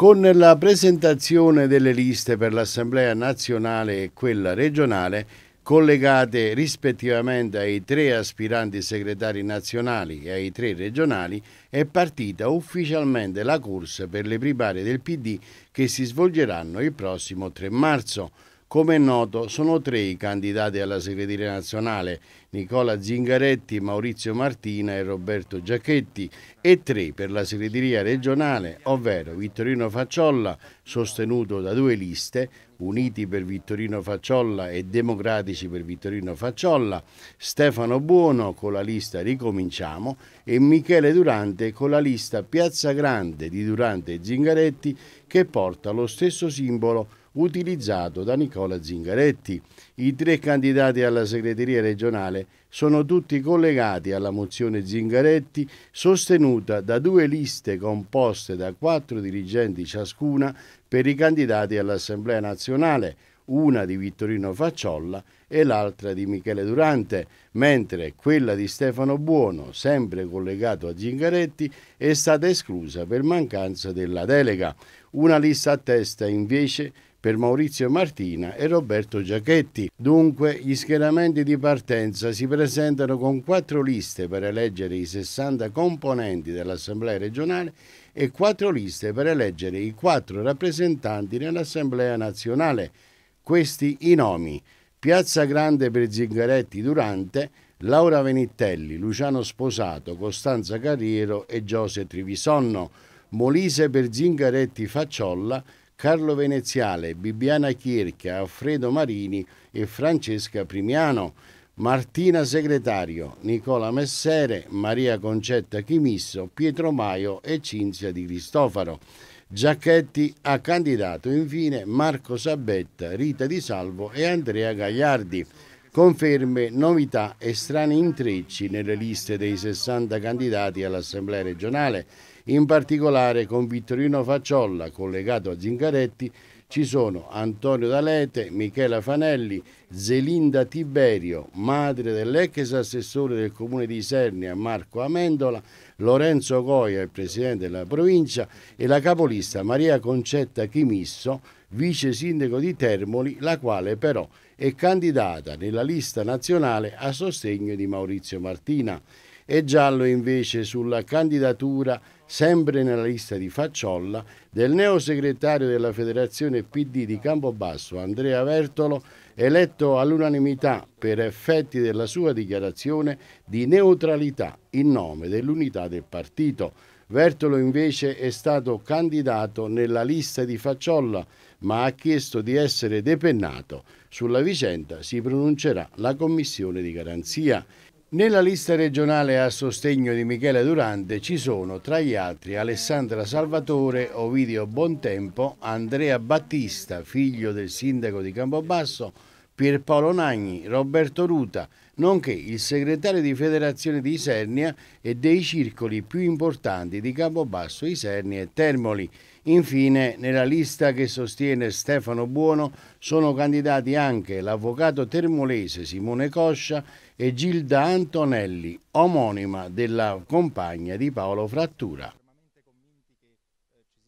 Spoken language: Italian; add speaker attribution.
Speaker 1: Con la presentazione delle liste per l'Assemblea nazionale e quella regionale, collegate rispettivamente ai tre aspiranti segretari nazionali e ai tre regionali, è partita ufficialmente la corsa per le primarie del PD che si svolgeranno il prossimo 3 marzo. Come è noto, sono tre i candidati alla segreteria nazionale, Nicola Zingaretti, Maurizio Martina e Roberto Giacchetti, e tre per la segreteria regionale, ovvero Vittorino Facciolla, sostenuto da due liste, Uniti per Vittorino Facciolla e Democratici per Vittorino Facciolla, Stefano Buono con la lista Ricominciamo e Michele Durante con la lista Piazza Grande di Durante e Zingaretti che porta lo stesso simbolo utilizzato da Nicola Zingaretti. I tre candidati alla segreteria regionale sono tutti collegati alla mozione Zingaretti sostenuta da due liste composte da quattro dirigenti ciascuna per i candidati all'Assemblea nazionale, una di Vittorino Facciolla e l'altra di Michele Durante, mentre quella di Stefano Buono, sempre collegato a Zingaretti, è stata esclusa per mancanza della delega. Una lista a testa invece per Maurizio Martina e Roberto Giachetti. Dunque gli schieramenti di partenza si presentano con quattro liste per eleggere i 60 componenti dell'Assemblea regionale e quattro liste per eleggere i quattro rappresentanti nell'Assemblea nazionale. Questi i nomi. Piazza Grande per Zingaretti Durante, Laura Venittelli, Luciano Sposato, Costanza Carriero e Giose Trivisonno, Molise per Zingaretti Facciolla, Carlo Veneziale, Bibiana Chierchia, Alfredo Marini e Francesca Primiano, Martina Segretario, Nicola Messere, Maria Concetta Chimisso, Pietro Maio e Cinzia Di Cristofaro. Giacchetti ha candidato infine Marco Sabetta, Rita Di Salvo e Andrea Gagliardi conferme, novità e strani intrecci nelle liste dei 60 candidati all'Assemblea regionale, in particolare con Vittorino Facciolla, collegato a Zingaretti, ci sono Antonio D'Alete, Michela Fanelli, Zelinda Tiberio, madre dell'ex assessore del comune di Isernia Marco Amendola, Lorenzo Goia, il presidente della provincia, e la capolista Maria Concetta Chimisso, vice sindaco di Termoli, la quale però è candidata nella lista nazionale a sostegno di Maurizio Martina e giallo invece sulla candidatura, sempre nella lista di Facciolla, del neo segretario della Federazione PD di Campobasso Andrea Vertolo, eletto all'unanimità per effetti della sua dichiarazione di neutralità in nome dell'unità del partito. Vertolo invece è stato candidato nella lista di Facciolla, ma ha chiesto di essere depennato. Sulla vicenda si pronuncerà la Commissione di garanzia. Nella lista regionale a sostegno di Michele Durante ci sono tra gli altri Alessandra Salvatore, Ovidio Bontempo, Andrea Battista, figlio del sindaco di Campobasso, Pierpaolo Nagni, Roberto Ruta, nonché il segretario di Federazione di Isernia e dei circoli più importanti di Campobasso, Isernia e Termoli. Infine, nella lista che sostiene Stefano Buono sono candidati anche l'avvocato termolese Simone Coscia, e Gilda Antonelli, omonima della compagna di Paolo Frattura.